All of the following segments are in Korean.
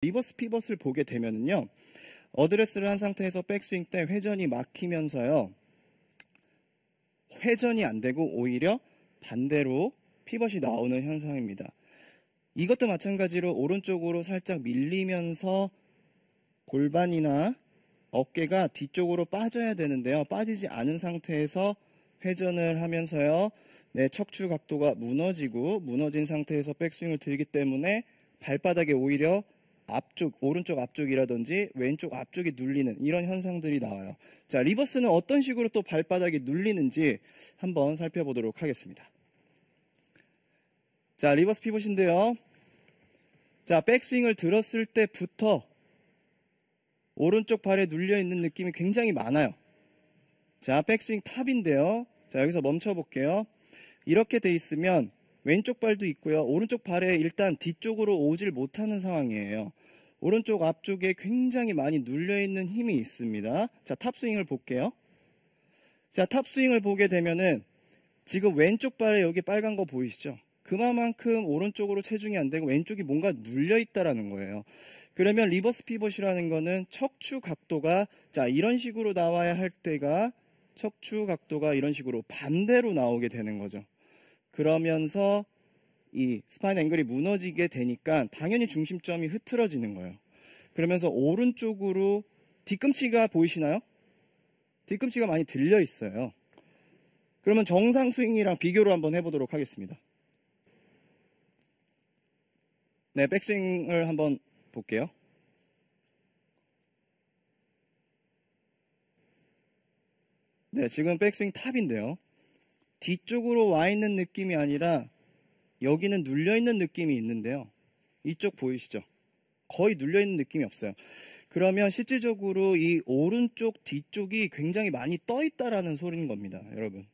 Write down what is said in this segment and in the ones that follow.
리버스 피벗을 보게 되면은요. 어드레스를 한 상태에서 백스윙 때 회전이 막히면서요. 회전이 안 되고 오히려 반대로 피벗이 나오는 현상입니다. 이것도 마찬가지로 오른쪽으로 살짝 밀리면서 골반이나 어깨가 뒤쪽으로 빠져야 되는데요. 빠지지 않은 상태에서 회전을 하면서요. 내 척추 각도가 무너지고 무너진 상태에서 백스윙을 들기 때문에 발바닥에 오히려 앞쪽, 오른쪽 앞쪽이라든지 왼쪽 앞쪽이 눌리는 이런 현상들이 나와요. 자, 리버스는 어떤 식으로 또 발바닥이 눌리는지 한번 살펴보도록 하겠습니다. 자, 리버스 피봇인데요. 자, 백스윙을 들었을 때부터 오른쪽 발에 눌려 있는 느낌이 굉장히 많아요. 자, 백스윙 탑인데요. 자, 여기서 멈춰 볼게요. 이렇게 돼 있으면 왼쪽 발도 있고요. 오른쪽 발에 일단 뒤쪽으로 오질 못하는 상황이에요. 오른쪽 앞쪽에 굉장히 많이 눌려있는 힘이 있습니다. 자, 탑스윙을 볼게요. 자, 탑스윙을 보게 되면은 지금 왼쪽 발에 여기 빨간 거 보이시죠? 그만큼 오른쪽으로 체중이 안 되고 왼쪽이 뭔가 눌려 있다라는 거예요. 그러면 리버스 피벗이라는 거는 척추 각도가 자 이런 식으로 나와야 할 때가 척추 각도가 이런 식으로 반대로 나오게 되는 거죠. 그러면서 이 스파인 앵글이 무너지게 되니까 당연히 중심점이 흐트러지는 거예요. 그러면서 오른쪽으로 뒤꿈치가 보이시나요? 뒤꿈치가 많이 들려 있어요. 그러면 정상 스윙이랑 비교를 한번 해보도록 하겠습니다. 네, 백스윙을 한번 볼게요. 네, 지금 백스윙 탑인데요. 뒤쪽으로 와 있는 느낌이 아니라 여기는 눌려 있는 느낌이 있는데요. 이쪽 보이시죠? 거의 눌려 있는 느낌이 없어요. 그러면 실질적으로 이 오른쪽 뒤쪽이 굉장히 많이 떠 있다라는 소리인 겁니다, 여러분.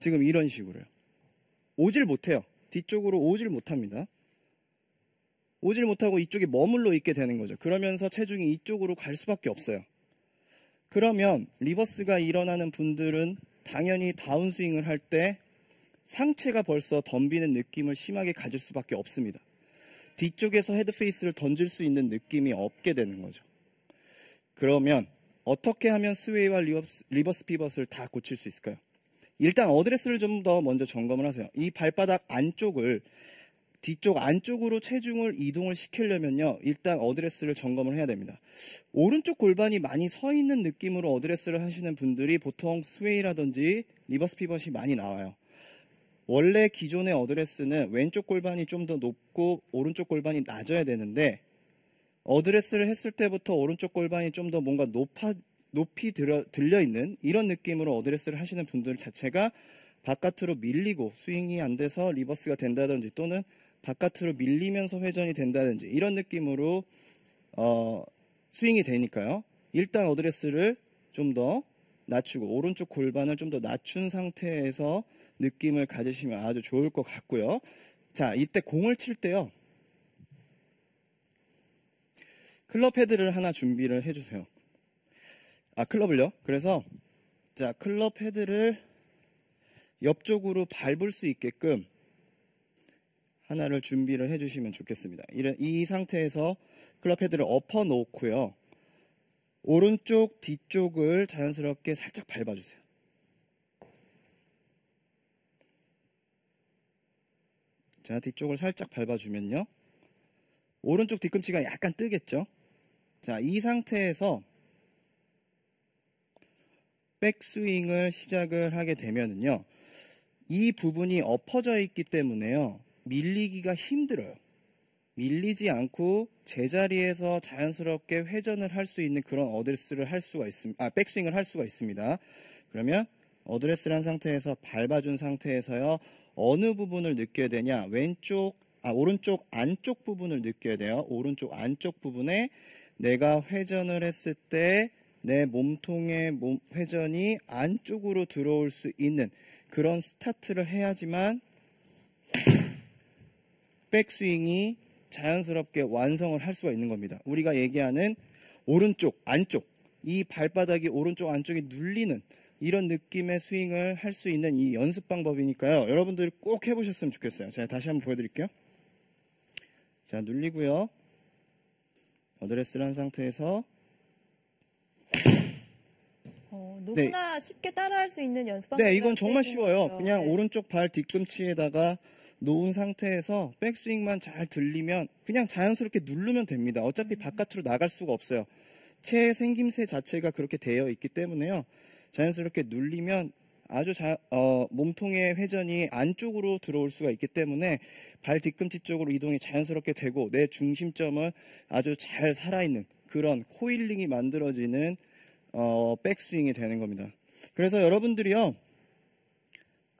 지금 이런 식으로요. 오질 못해요. 뒤쪽으로 오질 못합니다. 오질 못하고 이쪽이 머물러 있게 되는 거죠. 그러면서 체중이 이쪽으로 갈 수밖에 없어요. 그러면 리버스가 일어나는 분들은 당연히 다운스윙을 할 때 상체가 벌써 덤비는 느낌을 심하게 가질 수밖에 없습니다. 뒤쪽에서 헤드페이스를 던질 수 있는 느낌이 없게 되는 거죠. 그러면 어떻게 하면 스웨이와 리버스, 리버스 피벗을 다 고칠 수 있을까요? 일단 어드레스를 좀 더 먼저 점검을 하세요. 이 발바닥 안쪽을 뒤쪽 안쪽으로 체중을 이동을 시키려면요. 일단 어드레스를 점검을 해야 됩니다. 오른쪽 골반이 많이 서 있는 느낌으로 어드레스를 하시는 분들이 보통 스웨이라든지 리버스 피벗이 많이 나와요. 원래 기존의 어드레스는 왼쪽 골반이 좀 더 높고 오른쪽 골반이 낮아야 되는데 어드레스를 했을 때부터 오른쪽 골반이 좀 더 뭔가 높아, 높이 들어, 들려있는 이런 느낌으로 어드레스를 하시는 분들 자체가 바깥으로 밀리고 스윙이 안 돼서 리버스가 된다든지 또는 바깥으로 밀리면서 회전이 된다든지 이런 느낌으로 어, 스윙이 되니까요. 일단 어드레스를 좀 더 낮추고 오른쪽 골반을 좀 더 낮춘 상태에서 느낌을 가지시면 아주 좋을 것 같고요. 자, 이때 공을 칠 때요. 클럽 헤드를 하나 준비를 해주세요. 아, 클럽을요? 그래서 자, 클럽 헤드를 옆쪽으로 밟을 수 있게끔 하나를 준비를 해주시면 좋겠습니다. 이 상태에서 클럽 헤드를 엎어놓고요. 오른쪽 뒤쪽을 자연스럽게 살짝 밟아주세요. 자, 뒤쪽을 살짝 밟아주면요. 오른쪽 뒤꿈치가 약간 뜨겠죠? 자, 이 상태에서 백스윙을 시작을 하게 되면요이 부분이 엎어져 있기 때문에요. 밀리기가 힘들어요. 밀리지 않고 제자리에서 자연스럽게 회전을 할 수 있는 그런 어드레스를 할 수가 있습니다. 아, 백스윙을 할 수가 있습니다. 그러면 어드레스를 한 상태에서 밟아준 상태에서요. 어느 부분을 느껴야 되냐? 왼쪽, 아, 오른쪽 안쪽 부분을 느껴야 돼요. 오른쪽 안쪽 부분에 내가 회전을 했을 때 내 몸통의 몸, 회전이 안쪽으로 들어올 수 있는 그런 스타트를 해야지만 백스윙이 자연스럽게 완성을 할 수가 있는 겁니다. 우리가 얘기하는 오른쪽, 안쪽, 이 발바닥이 오른쪽 안쪽이 눌리는 이런 느낌의 스윙을 할 수 있는 이 연습 방법이니까요. 여러분들 꼭 해보셨으면 좋겠어요. 제가 다시 한번 보여드릴게요. 자, 눌리고요. 어드레스를 한 상태에서 어, 네. 누구나 네. 쉽게 따라할 수 있는 연습 방법. 네, 이건 정말 쉬워요. 거죠. 그냥 네. 오른쪽 발 뒤꿈치에다가 놓은 상태에서 백스윙만 잘 들리면 그냥 자연스럽게 누르면 됩니다. 어차피 바깥으로 나갈 수가 없어요. 채 생김새 자체가 그렇게 되어 있기 때문에요. 자연스럽게 눌리면 아주 자, 어, 몸통의 회전이 안쪽으로 들어올 수가 있기 때문에 발 뒤꿈치 쪽으로 이동이 자연스럽게 되고 내 중심점은 아주 잘 살아있는 그런 코일링이 만들어지는 어, 백스윙이 되는 겁니다. 그래서 여러분들이요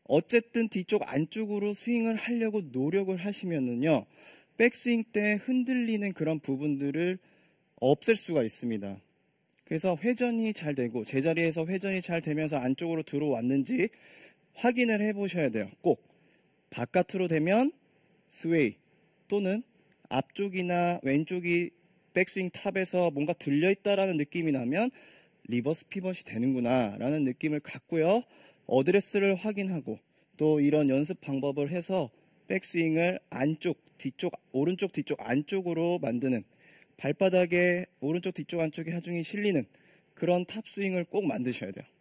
어쨌든 뒤쪽 안쪽으로 스윙을 하려고 노력을 하시면은요. 백스윙 때 흔들리는 그런 부분들을 없앨 수가 있습니다. 그래서 회전이 잘 되고 제자리에서 회전이 잘 되면서 안쪽으로 들어왔는지 확인을 해 보셔야 돼요. 꼭 바깥으로 되면 스웨이 또는 앞쪽이나 왼쪽이 백스윙 탑에서 뭔가 들려 있다라는 느낌이 나면 리버스 피벗이 되는구나라는 느낌을 갖고요. 어드레스를 확인하고 또 이런 연습 방법을 해서 백스윙을 안쪽, 뒤쪽, 오른쪽, 뒤쪽 안쪽으로 만드는 발바닥에 오른쪽, 뒤쪽, 안쪽에 하중이 실리는 그런 탑스윙을 꼭 만드셔야 돼요.